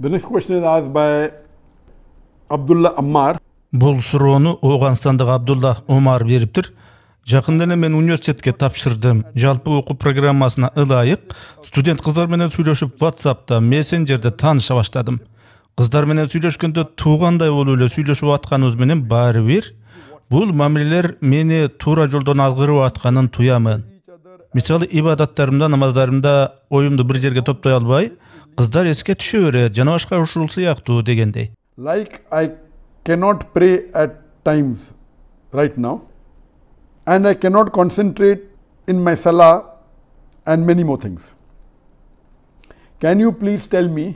The next question is asked by Abdullah Бұл Оғанстандық Абдулла Омар беріп тұр. Жақында мен университетке тапшырдым. Жалпы оқу программасына ылайық студент кыздар менен сүйлөшүп та мессенджерде тааныша баштадым. Кыздар менен сөйлескенде туғандай болуп эле сүйлөшүп атканыбыз менен баары бир бул мамилелер мени туура жолдон алғырып атканын туямын. Мысалы, ибадаттарымда, намаздарымда ойымды бір жерге топтай албай, қыздар еске түше береді жана башка ушул сыяктуу дегендей like i cannot pray at times right now and i cannot concentrate in my salah and many more things can you please tell me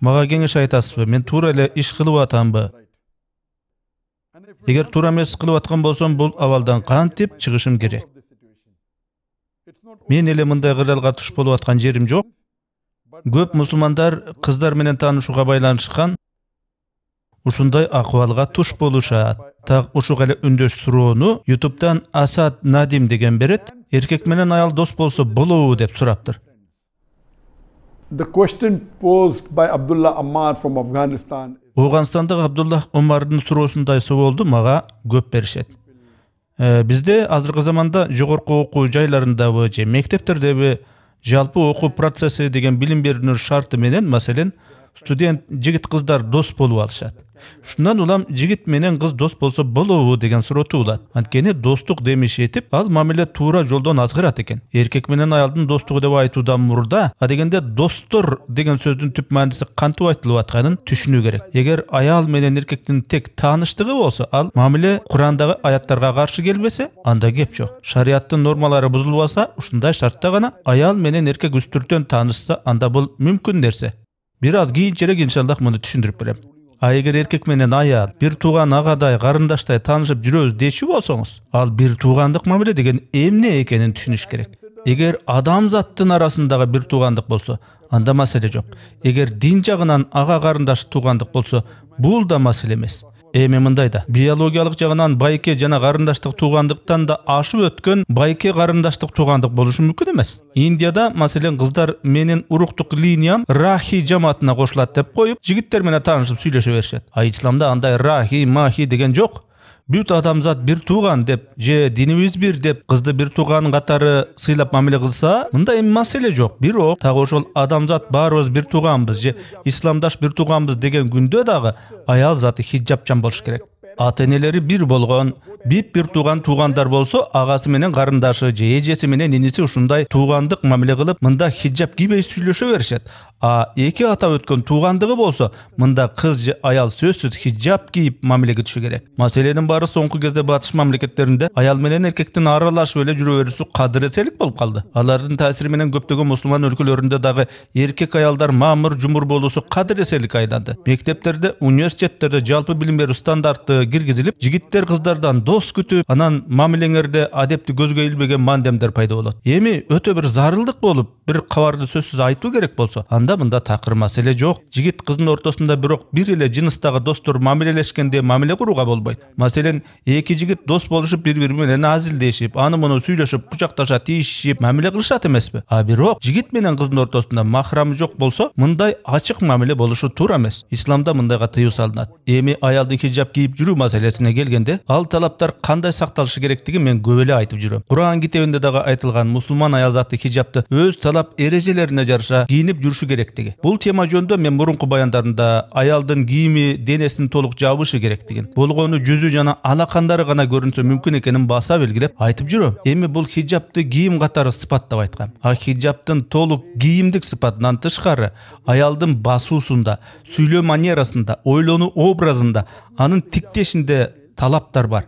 мага айтасыз ба мен туура эле иш кылып атамбы эгер туура эмес кылып аткан болсом бул абалдан кантип чыгышым керек мен эле мындай кырдаалга туш болуп аткан жерим жок көп мұсылмандар қыздар менен таанышууга байланышкан ушундай акыбалга туш болушат так ушуга эле үндөш суроону ютубтан асад надим деген берет эркек менен аял дос болсо болуы» деп сұраптыр. The question posed by Abdullah from Абдуллах Омардың суроосундай маға көп беришет. Бізде э, бизде заманда жогорку оқу жайларындабы же мектептердеби жалпы оқу процесі деген білім берудің шарты менен мәселен студент жігіт қыздар дос болуп алышат ушундан улам жигит менен кыз дос болсо болобу деген суроо туулат анткени достук демиш этип ал мамиле туура жолдон азгырат экен эркек менен аялдын достугу деп айтуудан мурда адегенде достор деген сөздүн түп мааниси кантип айтылып атканын түшүнүү керек эгер аял менен эркектин тек тааныштыгы болсо ал мамиле курандагы аяттарга каршы келбесе анда кеп жок шарияттын нормалары бузулбаса ушундай шартта гана аял менен эркек үстүртөн таанышса анда бул мүмкүн нерсе аз кийинчерээк иншаллах муну түшүндүрүп берем а эгер эркек менен аял бир тууган агадай карындаштай таанышып жүрөбүз дечү болсоңуз ал бир туугандык мамиле деген эмне экенин түшүнүш керек эгер адамзаттын арасындагы бир туугандык болсо анда маселе жок эгер дин жагынан ага карындаш туугандык болсо бул да маселе эмес эми да биологиялык жагынан байке жана карындаштык туугандыктан да ашып өткөн байке карындаштык туугандык болушу мүмкүн эмес индияда маселен кыздар менин уруктук линиям рахи жамаатына кошулат деп коюп жигиттер менен таанышып сүйлөшө беришет а андай рахи махи деген жок бүт адамзат бир тууган деп же динибиз бир деп кызды бир тууган катары сыйлап мамиле кылса мындай маселе жок бирок дагы ошол адамзат баарыбыз бир тууганбыз же исламдаш бир тууганбыз деген күндө дагы аял заты хиджапчан болуш керек ата энелери бир болгон бип бир тууган туугандар болсо агасы менен карындашы же эжеси менен иниси ушундай туугандык мамиле кылып мында хиджаб кийбей сүйлөшө беришет а эки атап өткөн туғандығы болсо мында қыз же аял сөзсүз хиджаб кийип мамилеге түшү керек маселенин баары соңку кезде батыш мамлекеттеринде аял менен эркектин аралашып эле жүрө берүүсү кадыретселик болуп калды алардын таасири менен көптөгөн мусулман өлкөлөрүндө дағы эркек аялдар мамыр жумур болуусу кадыреселикке айланды мектептерде университеттерде жалпы билим берүү стандарты киргизилип жигиттер кыздардан дос күтүп анан мамилеңерде адепти көзгө илбеген мандемдер пайда болот эми өтө бир зарылдык болуп бир кабарды сөзсүз айтуу керек болсо анда мында такыр маселе жок жигит кыздын ортосунда бирок бир эле жыныстагы достор мамилелешкенде мамиле курууга болбойт маселен эки жигит дос болушуп бири бири менен азилдешип аны муну сүйлөшүп кучакташа тийишип мамиле кылышат эмеспи а бирок жигит менен кыздын ортосунда махрамы жок болсо мындай ачык мамиле болушу туура эмес исламда мындайга тыюу салынат эми аялдын хижаб кийип жүрүү жетілдірүү маселесине келгенде ал талаптар кандай сакталышы керектигин мен көп эле айтып жүрөм куран китебинде дагы айтылган мусулман аял заты өз талап эрежелерине жараша кийинип жүрүшү керектиги бул тема жөнүндө мен мурунку баяндарымда аялдын кийими денесин толук жабышы керектигин болгону жүзү жана алакандары гана көрүнсө мүмкүн экенин баса белгилеп айтып жүрөм эми бул хижабты кийим катары сыпаттап айткам а хиджабтын толук кийимдик сыпатынан тышкары аялдын басуусунда сүйлөө манерасында ойлонуу образында анын тиктешинде талаптар бар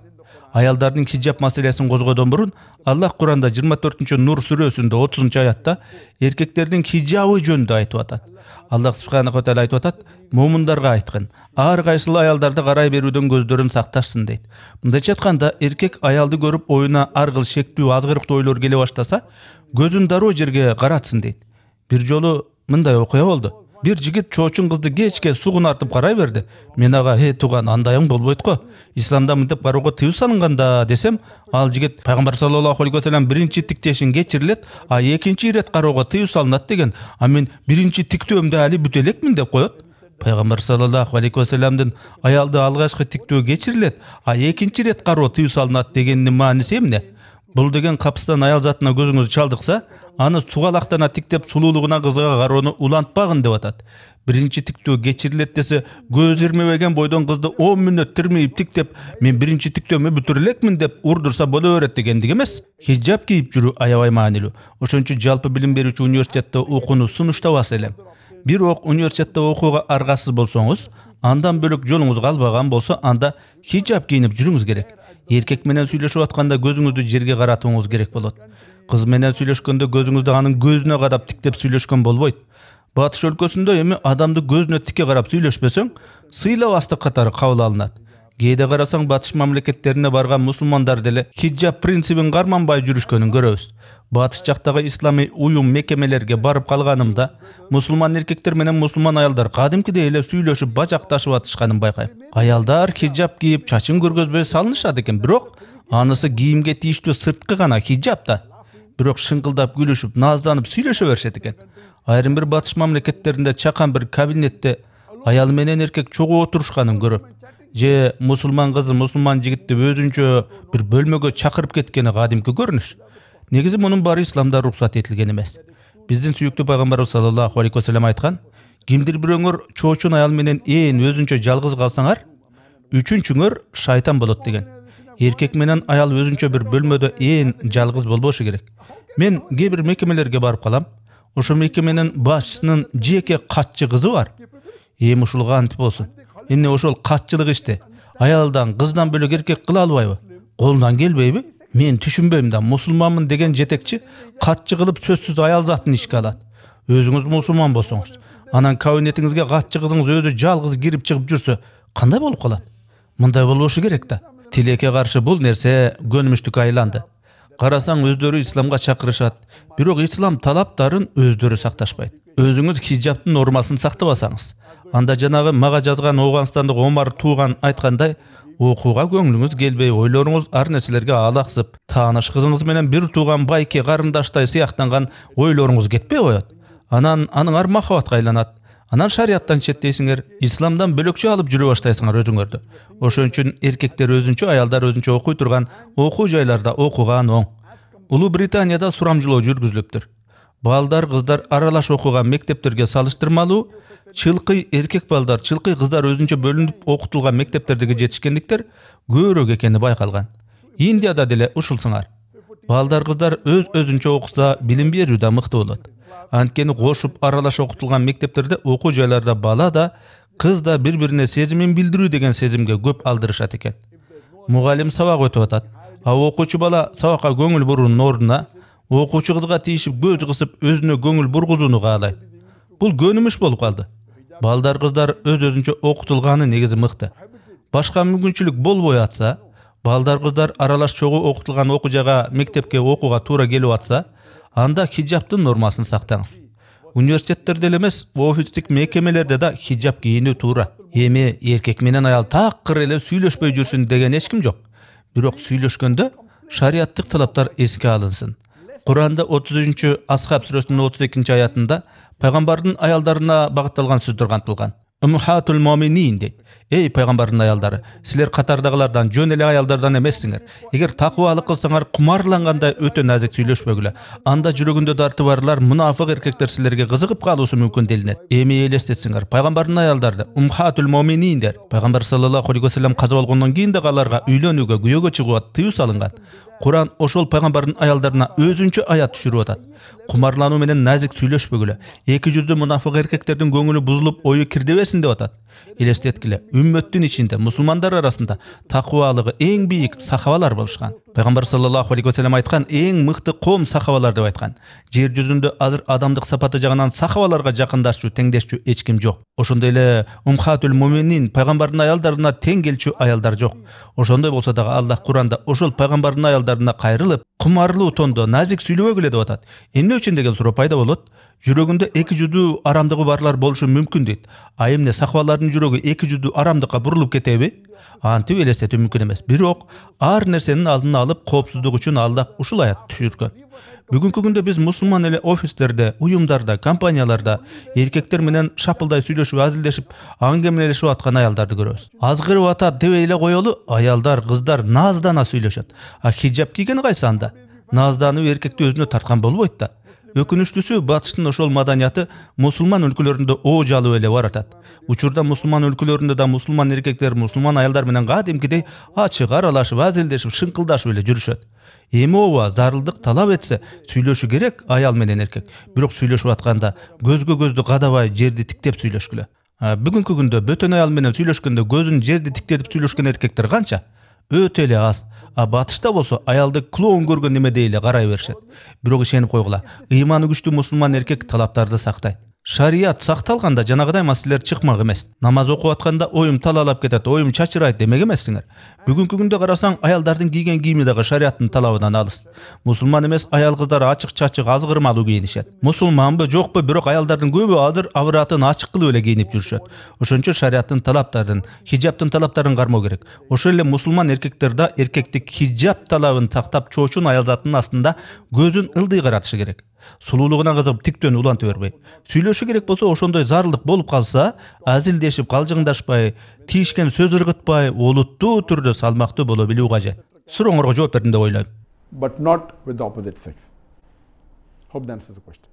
аялдардын хиджаб маселесин козгодон мурун аллах куранда жыйырма төртүнчү нур сүрөсүндө отузунчу аятта эркектердин хиджабы жөнүндө айтып атат аллах субханаа таала айтып атат момундарга айткын ар кайсыл аялдарды карай берүүдөн көздөрүн сакташсын дейт мындайча айтканда эркек аялды көрүп оюна ар кыл шектүү азгырыктуу ойлор келе баштаса көзүн дароо жерге каратсын дейт бир жолу мындай окуя болду бир жигит чоочун кызды кечке сугуна артып карай берди мен ага э тууган андайың болбойт го исламда мынтип кароого тыюу да десем ал жигит пайгамбар саллаллаху алейхи вассалам биринчи тиктешин кечирилет а экинчи ирет кароого тыюу салынат деген а мен биринчи тиктөөмдү али бүтө элекмин деп коет пайгамбар саллаллаху алейхи вассаламдын аялды алгачкы тиктөө кечирилет а экинчи ирет кароо тыюу салынат дегендин мааниси эмне бұл деген қапыстан аял затына көзіңіз шалдықса аны суға лақтана тіктеп сұлулығына қызыға қарауны улантпағын деп атады бірінші тиктөө кечирилет десе көз ирмебеген бойдон қызды он мүнөт тирмейип тіктеп мен бірінші тиктөөмө бүтүрө элекмин деп урдурса бола береді дегендик емес хиджаб киіп жүру аябай маанилүү ошон жалпы билим берүүчү университетте окууну сунуштабас элем бирок университетте окууга аргасыз болсоңуз андан бөлөк жолуңуз калбаган болсо анда хиджаб кийинип жүрүңүз керек еркек менен сүйлөшүп атканда көзүңүздү жерге каратууңуз керек болот кыз менен сүйлөшкөндө көзүңүздү анын көзүнө кадап тиктеп сүйлөшкөн болбойт батыш өлкөсүндө эми адамды көзүнө тике карап сүйлөшпөсөң сыйлабастык катары кабыл алынат кээде карасаң батыш мамлекеттерине барган мусулмандар деле хиджаб принцибин карманбай жүрүшкөнүн көрөбүз батыш жактагы исламий уюм мекемелерге барып калганымда мусулман эркектер менен мусулман аялдар кадимкидей эле сүйлөшүп бажакташып атышканын байкайм аялдар хиджаб кийип чачын көргөзбөй салынышат экен бирок анысы кийимге тийиштүү сырткы гана хиджаб да бирок шыңкылдап күлүшүп назданып сүйлөшө беришет экен айрым бир батыш мамлекеттеринде чакан бир кабинетте аял менен эркек чогуу отурушканын көрөм же мусулман қызы мусулман жігітті өзүнчө бір бөлмеге шақырып кеткені кадимки көрініш негізі мұның бары исламда уруксат этилген эмес биздин сүйүктүү пайгамбарыбыз саллаллаху алейхи уассалам айткан кимдир бирөөңөр чоочун аял менен ээн өзүнчө жалгыз калсаңар үчүнчүңөр шайтан болот деген эркек менен аял өзүнчө бир бөлмөдө ээн жалгыз болбошу керек мен кээ бир мекемелерге барып калам ошол мекеменин башчысынын жеке катчы кызы бар эми ушул кантип болсун эмне ошол катчылык иште аялдан кыздан бөлөк эркек кыла албайбы колунан келбейби мен түшүнбөйм да мусулманмын деген жетекчи катчы кылып сөзсүз аял затын ишке алат өзүңүз мусулман болсоңуз анан кабинетиңизге катчы кызыңыз өзү жалгыз кирип чыгып жүрсө кандай болуп калат мындай болбошу керек да тилекке каршы бул нерсе көнүмүштүккө айланды карасаң өздөрү Исламға чакырышат бирок ислам талаптарын өздөрү сакташпайт Өзіңіз хижабтын нормасын сактабасаңыз анда жанагы мага жазган ооганстандык омар туған айткандай оқуға көңүлүңүз келбей ойлоруңуз ар нерселерге алаксып тааныш кызыңыз менен бир тууган байке карындаштай сыяктанган ойлоруңуз кетпей коет анан ар махабатка айланат анан шариаттан четтейсиңер исламдан бөлөкчө алып жүрө баштайсыңар өзүңөрдү ошон үчүн эркектер өзүнчө аялдар өзүнчө окуй турган окуу жайларда окуган оң улуу Британияда сурамжылоо жүргүзүлүптүр балдар кыздар аралаш окуган мектептерге салыштырмалуу чылкый эркек балдар чылкый кыздар өзүнчө бөлүнүп окутулган мектептердеги жетишкендиктер көбүрөөк экени байкалган индияда деле ушул сыңар балдар кыздар өз өзүнчө окуса билим берүү да мыкты болот анткени кошуп аралаш окутулган мектептерде окуу жайларда бала да кыз да бири бирине сезимин билдирүү деген сезимге көп алдырышат экен мугалим сабак өтүп атат а окуучу бала сабакка көңүл буруунун ордуна окуучу кызга тийишип көз кысып өзүнө көңүл бургузууну каалайт бул көнүмүш болуп калды балдар кыздар өз өзүнчө окутулганы негизи мыкты башка мүмкүнчүлүк болбой атса балдар кыздар аралаш чогуу окутулган окуу жайга мектепке окууга туура келип атса анда хиджабтын нормасын сактаңыз университеттерде эле эмес офистик мекемелерде да хиджаб кийинүү туура эми эркек менен аял такыр эле сүйлөшпөй жүрсүн деген эч ким жок бирок сүйлөшкөндө шарияттык талаптар эске алынсын куранда үчүнчү асхаб сүрөсүнүн отуз экинчи аятында пайгамбардын аялдарына багытталган сөздөр камтылган умхатул ей пайғамбардың аялдары сілер қатардағылардан жөн эле аялдардан эмессиңер эгер такыбалык кылсаңар құмарланғанда өтө назик сүйлөшпөгүлө анда жүрөгүндө дарты барлар мунафык эркектер силерге кызыгып калуусу мүмкүн делинет эми элестетсиңер пайгамбардын аялдарды умхатул момининдер пайгамбар саллаллаху алейхи вассалам каза болгондон кийин дагы аларга үйлөнүүгө күйөөгө чыгууга тыюу салынган куран ошол пайгамбардын аялдарына өзүнчө аят түшүрүп атат кумарлануу менен назик сүйлөшпөгүлө эки жүздүү мунафык эркектердин көңүлү бузулуп ою кирдебесин деп атат елестеткілі үмметтің ішінде мұсылмандар арасында тақуалығы ең биік сахабалар болышқан пайғамбар саллаллаху алейхи уассалам айтқан ең мықты қом сахабалар деп айтқан жер жүзінде азыр адамдық сапаты жағынан сахабаларға жақындасчу теңдесчу ешкім жоқ ошондой эле умхатул муминин пайғамбардын аялдарына тең келчү аялдар жок ошондой болсо дагы аллах куранда ошол пайгамбардын аялдарына кайрылып кумарлуу тондо назик сүйлөбөгүлө деп атат эмне үчүн деген суроо пайда болот жүрөгүндө эки жүздүү арамдыгы барлар болушу мүмкүн дейт а эмне сахабалардын жүрөгү эки жүздүү арамдыкка бурулуп кетеби антип элестетүү мүмкүн эмес бирок ар нерсенин алдын алып коопсуздук үчүн алдак ушул аят түшүргөн бүгүнкү күндө биз мусулман эле офистерде уюмдарда компанияларда эркектер менен шапылдай сүйлөшүп азилдешип аңгемелешип аткан аялдарды көрөбүз азгырып атат дебей эле коелу аялдар кыздар наздана сүйлөшөт а хиджап кийген кайсы анда назданып эркекти өзүнө тарткан болбойт да өкүнүчтүүсү батыштын ошол маданияты мусулман өлкөлөрүндө оо алып эле баратат учурда мусулман өлкөлөрүндө да мусулман эркектер мусулман аялдар менен кадимкидей ачык аралашып азилдешип шыңкылдашып эле жүрүшөт эми ооба зарылдык талап этсе сүйлөшү керек аял менен эркек бирок сүйлөшүп атканда көзгө көздү кадабай жерди тиктеп сүйлөшкүлө бүгүнкү күндө бөтөн аял менен сүйлөшкөндө көзүн жерди тиктетип сүйлөшкөн эркектер канча өте эле аз а батышта болсо аялды клоун көргөн немедей эле карай беришет бирок ишенип койгула ыйманы күчтүү мусулман эркек талаптарды сактайт шарият сакталганда жанагыдай маселелер чыкмак эмес намаз окуп атканда оюм талаалап кетет оюм чачырайт демек эмессиңер бүгүнкү күндө карасаң аялдардын кийген кийими дагы шарияттын талабынан алыс мусулман эмес аял кыздар ачык чачык аз кырмалуу кийинишет мусулманбы жокпу бирок аялдардын көбү азыр авратын ачык кылып эле кийинип жүрүшөт ошончо шарияттын талаптарын хижабтын талаптарын кармоо керек ошол эле мусулман эркектер да эркектик хижаб талабын сактап чоочун аялдатынын астында көзүн ылдый каратышы керек сұлулығына кызыгып тіктен уланта бербей сүйлөшү керек болсо ошондой зарылдык болуп калса азилдешип калжыңдашпай тийишкен сөз ыргытпай олуттуу түрдө салмактуу боло билүү кажет сурооңорго жооп бердим деп ойлойм but not with the opposite sex hope that answers the question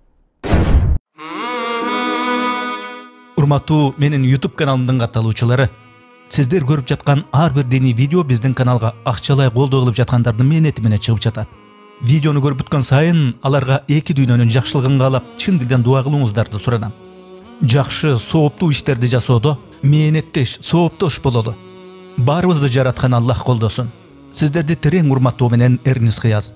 урматтуу менин ютуб каналымдын катталуучулары сиздер көрүп жаткан ар бир диний видео биздин каналга акчалай колдоо кылып жаткандардын мээнети менен чыгып жатат видеону көрүп бүткөн сайын аларга эки дүйнөнүн жакшылыгын каалап чын дилден дуа кылууңуздарды суранам жакшы сооптуу иштерди жасоодо мээнеттеш сооптош бололу баарыбызды жараткан аллах колдосун сиздерди терең урматтоо менен эрниз кыяз